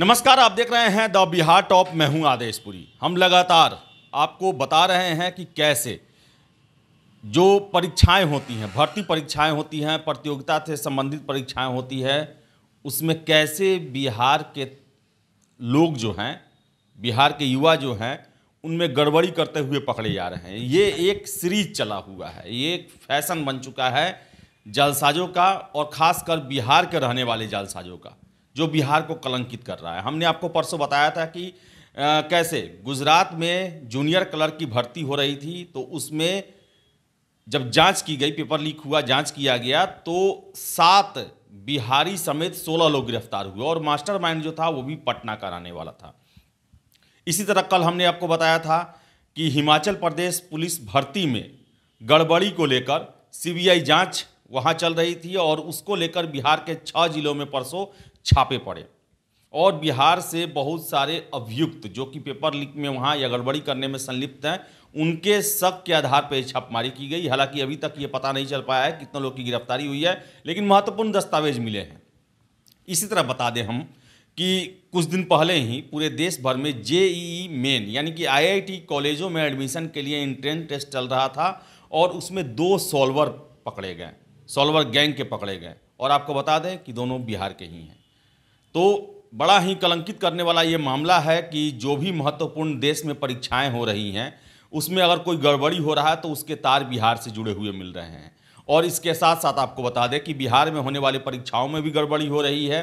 नमस्कार आप देख रहे हैं द बिहार टॉप मैं हूं आदेशपुरी हम लगातार आपको बता रहे हैं कि कैसे जो परीक्षाएं होती हैं भर्ती परीक्षाएं होती हैं प्रतियोगिता से संबंधित परीक्षाएं होती है उसमें कैसे बिहार के लोग जो हैं बिहार के युवा जो हैं उनमें गड़बड़ी करते हुए पकड़े जा रहे हैं ये एक सीरीज चला हुआ है ये एक फैशन बन चुका है जालसाजों का और ख़ासकर बिहार के रहने वाले जालसाजों का जो बिहार को कलंकित कर रहा है हमने आपको परसों बताया था कि आ, कैसे गुजरात में जूनियर क्लर्क की भर्ती हो रही थी तो उसमें जब जांच की गई पेपर लीक हुआ जांच किया गया तो सात बिहारी समेत सोलह लोग गिरफ्तार हुए और मास्टरमाइंड जो था वो भी पटना का रहने वाला था इसी तरह कल हमने आपको बताया था कि हिमाचल प्रदेश पुलिस भर्ती में गड़बड़ी को लेकर सीबीआई जांच वहां चल रही थी और उसको लेकर बिहार के छह जिलों में परसों छापे पड़े और बिहार से बहुत सारे अभियुक्त जो कि पेपर लीक में वहाँ या गड़बड़ी करने में संलिप्त हैं उनके शक के आधार पर छापमारी की गई हालांकि अभी तक ये पता नहीं चल पाया है कितने लोग की गिरफ्तारी हुई है लेकिन महत्वपूर्ण दस्तावेज मिले हैं इसी तरह बता दें हम कि कुछ दिन पहले ही पूरे देश भर में जेईई मेन यानी कि आईआईटी कॉलेजों में एडमिशन के लिए इंट्रेंस टेस्ट चल रहा था और उसमें दो सॉल्वर पकड़े गए सॉल्वर गैंग के पकड़े गए और आपको बता दें कि दोनों बिहार के ही हैं तो बड़ा ही कलंकित करने वाला ये मामला है कि जो भी महत्वपूर्ण देश में परीक्षाएं हो रही हैं उसमें अगर कोई गड़बड़ी हो रहा है तो उसके तार बिहार से जुड़े हुए मिल रहे हैं और इसके साथ साथ आपको बता दें कि बिहार में होने वाली परीक्षाओं में भी गड़बड़ी हो रही है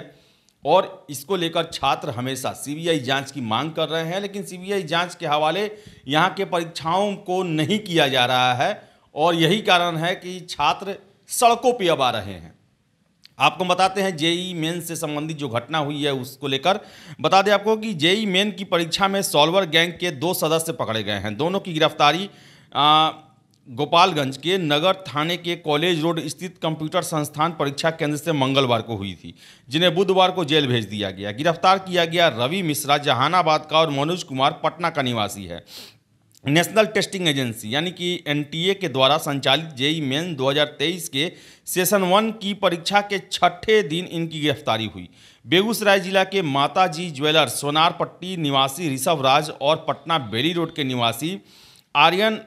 और इसको लेकर छात्र हमेशा सीबीआई जांच की मांग कर रहे हैं लेकिन सीबीआई जांच के हवाले यहाँ के परीक्षाओं को नहीं किया जा रहा है और यही कारण है कि छात्र सड़कों पर अब आ रहे हैं आपको बताते हैं जेई मेन से संबंधित जो घटना हुई है उसको लेकर बता दें आपको कि जेई मेन की परीक्षा में सॉल्वर गैंग के दो सदस्य पकड़े गए हैं दोनों की गिरफ्तारी गोपालगंज के नगर थाने के कॉलेज रोड स्थित कंप्यूटर संस्थान परीक्षा केंद्र से मंगलवार को हुई थी जिन्हें बुधवार को जेल भेज दिया गया गिरफ्तार किया गया रवि मिश्रा जहानाबाद का और मनोज कुमार पटना का निवासी है नेशनल टेस्टिंग एजेंसी यानी कि एनटीए के द्वारा संचालित जेई मेन 2023 के सेशन वन की परीक्षा के छठे दिन इनकी गिरफ्तारी हुई बेगूसराय जिला के माताजी जी ज्वेलर्स सोनार पट्टी निवासी ऋषभ राज और पटना बेली रोड के निवासी आर्यन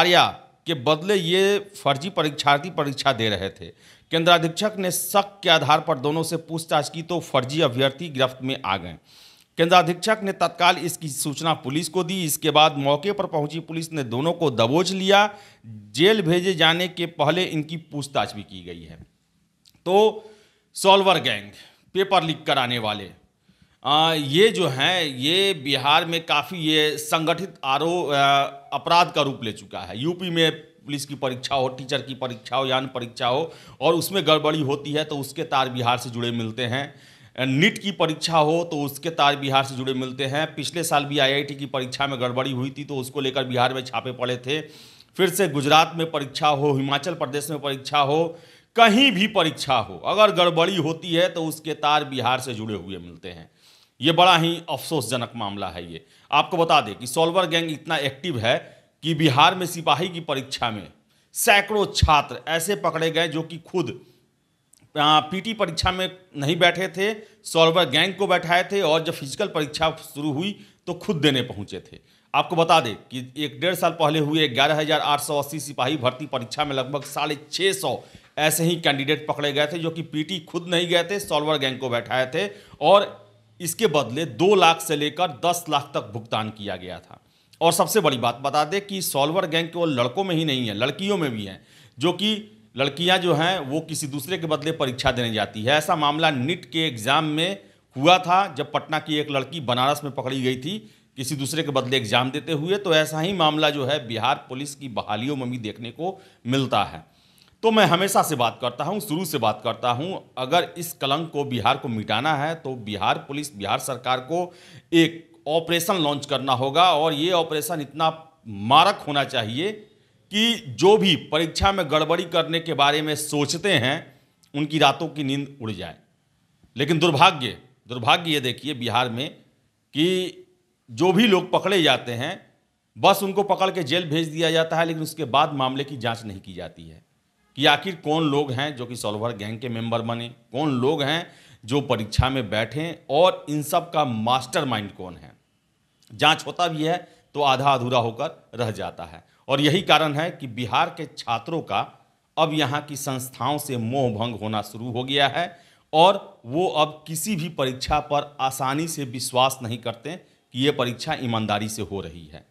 आर्या के बदले ये फर्जी परीक्षार्थी परीक्षा दे रहे थे केंद्राधीक्षक ने शक के आधार पर दोनों से पूछताछ की तो फर्जी अभ्यर्थी गिरफ्त में आ गए केंद्राधीक्षक ने तत्काल इसकी सूचना पुलिस को दी इसके बाद मौके पर पहुंची पुलिस ने दोनों को दबोच लिया जेल भेजे जाने के पहले इनकी पूछताछ भी की गई है तो सॉल्वर गैंग पेपर लीक कराने वाले आ, ये जो हैं ये बिहार में काफ़ी ये संगठित आरो अपराध का रूप ले चुका है यूपी में पुलिस की परीक्षा हो टीचर की परीक्षा हो यान परीक्षा हो और उसमें गड़बड़ी होती है तो उसके तार बिहार से जुड़े मिलते हैं नीट की परीक्षा हो तो उसके तार बिहार से जुड़े मिलते हैं पिछले साल भी आईआईटी की परीक्षा में गड़बड़ी हुई थी तो उसको लेकर बिहार में छापे पड़े थे फिर से गुजरात में परीक्षा हो हिमाचल प्रदेश में परीक्षा हो कहीं भी परीक्षा हो अगर गड़बड़ी होती है तो उसके तार बिहार से जुड़े हुए मिलते हैं ये बड़ा ही अफसोसजनक मामला है ये आपको बता दें कि सॉल्वर गैंग इतना एक्टिव है कि बिहार में सिपाही की परीक्षा में सैकड़ों छात्र ऐसे पकड़े गए जो कि खुद पीटी परीक्षा में नहीं बैठे थे सॉल्वर गैंग को बैठाए थे और जब फिजिकल परीक्षा शुरू हुई तो खुद देने पहुंचे थे आपको बता दें कि एक डेढ़ साल पहले हुए ग्यारह हज़ार आठ सौ अस्सी सिपाही भर्ती परीक्षा में लगभग साढ़े छः सौ ऐसे ही कैंडिडेट पकड़े गए थे जो कि पीटी खुद नहीं गए थे सॉल्वर गैंग को बैठाए थे और इसके बदले दो लाख से लेकर दस लाख तक भुगतान किया गया था और सबसे बड़ी बात बता दें कि सॉल्वर गैंग केवल लड़कों में ही नहीं है लड़कियों में भी हैं जो कि लड़कियां जो हैं वो किसी दूसरे के बदले परीक्षा देने जाती है ऐसा मामला नीट के एग्ज़ाम में हुआ था जब पटना की एक लड़की बनारस में पकड़ी गई थी किसी दूसरे के बदले एग्ज़ाम देते हुए तो ऐसा ही मामला जो है बिहार पुलिस की बहालियों में भी देखने को मिलता है तो मैं हमेशा से बात करता हूँ शुरू से बात करता हूँ अगर इस कलंक को बिहार को मिटाना है तो बिहार पुलिस बिहार सरकार को एक ऑपरेशन लॉन्च करना होगा और ये ऑपरेशन इतना मारक होना चाहिए कि जो भी परीक्षा में गड़बड़ी करने के बारे में सोचते हैं उनकी रातों की नींद उड़ जाए लेकिन दुर्भाग्य दुर्भाग्य ये देखिए बिहार में कि जो भी लोग पकड़े जाते हैं बस उनको पकड़ के जेल भेज दिया जाता है लेकिन उसके बाद मामले की जांच नहीं की जाती है कि आखिर कौन लोग हैं जो कि सॉल्वर गैंग के मेंबर बने कौन लोग हैं जो परीक्षा में बैठें और इन सब का मास्टर कौन है जाँच होता भी है तो आधा अधूरा होकर रह जाता है और यही कारण है कि बिहार के छात्रों का अब यहाँ की संस्थाओं से मोह भंग होना शुरू हो गया है और वो अब किसी भी परीक्षा पर आसानी से विश्वास नहीं करते कि ये परीक्षा ईमानदारी से हो रही है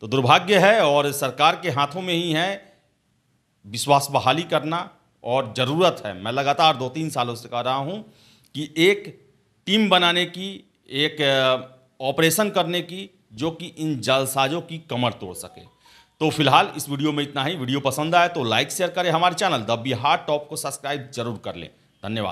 तो दुर्भाग्य है और सरकार के हाथों में ही है विश्वास बहाली करना और ज़रूरत है मैं लगातार दो तीन सालों से कह रहा हूँ कि एक टीम बनाने की एक ऑपरेशन करने की जो कि इन जालसाजों की कमर तोड़ सके तो फिलहाल इस वीडियो में इतना ही वीडियो पसंद आए तो लाइक शेयर करें हमारे चैनल द बिहार टॉप को सब्सक्राइब जरूर कर लें धन्यवाद